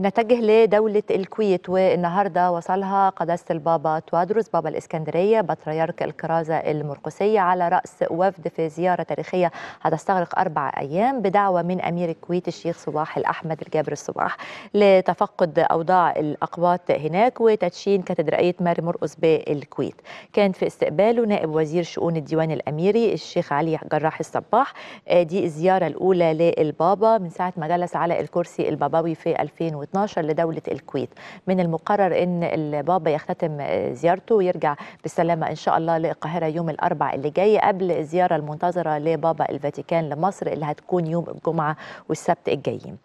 نتجه لدولة الكويت والنهاردة وصلها قداسة البابا توادروس بابا الإسكندرية بطريرك الكرازة المرقسية على رأس وفد في زيارة تاريخية هتستغرق أربع أيام بدعوة من أمير الكويت الشيخ صباح الأحمد الجابر الصباح لتفقد أوضاع الأقباط هناك وتدشين كاتدرائية ماري مرقس بالكويت كان في استقباله نائب وزير شؤون الديوان الأميري الشيخ علي جراح الصباح آه، دي الزيارة الأولى للبابا من ساعة ما جلس على الكرسي الباباوي في 2000 12 لدولة الكويت من المقرر أن البابا يختتم زيارته ويرجع بالسلامة إن شاء الله للقاهرة يوم الأربع اللي جاي قبل الزيارة المنتظرة لبابا الفاتيكان لمصر اللي هتكون يوم الجمعة والسبت الجايين